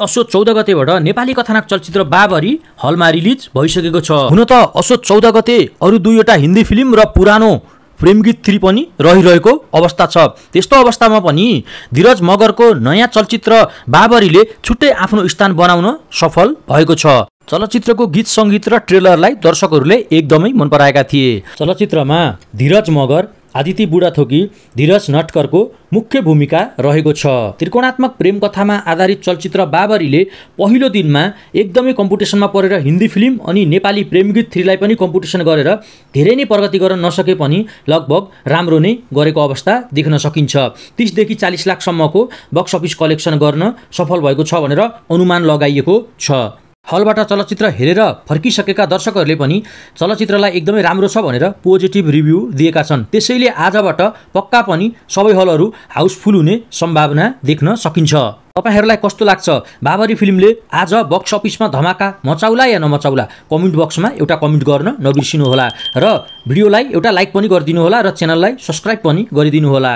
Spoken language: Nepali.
असोज चौध गतेबाट नेपाली कथानाक चलचित्र बाबरी हलमा रिलिज भइसकेको छ हुन त असोज चौध गते अरू दुईवटा हिन्दी फिल्म र पुरानो प्रेम गीत थ्री पनि रहिरहेको अवस्था छ त्यस्तो अवस्थामा पनि धीरज मगरको नयाँ चलचित्र बाबरीले छुट्टै आफ्नो स्थान बनाउन सफल भएको छ चलचित्रको गीत सङ्गीत र ट्रेलरलाई दर्शकहरूले एकदमै मन पराएका थिए चलचित्रमा धीरज मगर आदिति बुढाथोकी धीरज नटकरको मुख्य भूमिका रहेको छ त्रिकोणात्मक प्रेम कथामा आधारित चलचित्र बाबरीले पहिलो दिनमा एकदमै कम्पिटिसनमा परेर हिन्दी फिल्म अनि नेपाली प्रेम गीत थ्रीलाई पनि कम्पिटिसन गरेर धेरै नै प्रगति गर्न नसके पनि लगभग राम्रो नै गरेको अवस्था देख्न सकिन्छ तिसदेखि चालिस लाखसम्मको बक्स अफिस कलेक्सन गर्न सफल भएको छ भनेर अनुमान लगाइएको छ हलबाट चलचित्र हेरेर फर्किसकेका दर्शकहरूले पनि चलचित्रलाई एकदमै राम्रो छ भनेर रा, पोजिटिभ रिभ्यू दिएका छन् त्यसैले आजबाट पक्का पनि सबै हलहरू हाउसफुल हुने सम्भावना देख्न सकिन्छ तपाईँहरूलाई कस्तो लाग्छ बाबरी फिल्मले आज बक्स अफिसमा धमाका मचाउला या नमचाउला कमेन्ट बक्समा एउटा कमेन्ट गर्न नबिर्सिनुहोला र भिडियोलाई एउटा लाइक पनि गरिदिनुहोला र च्यानललाई सब्सक्राइब पनि गरिदिनुहोला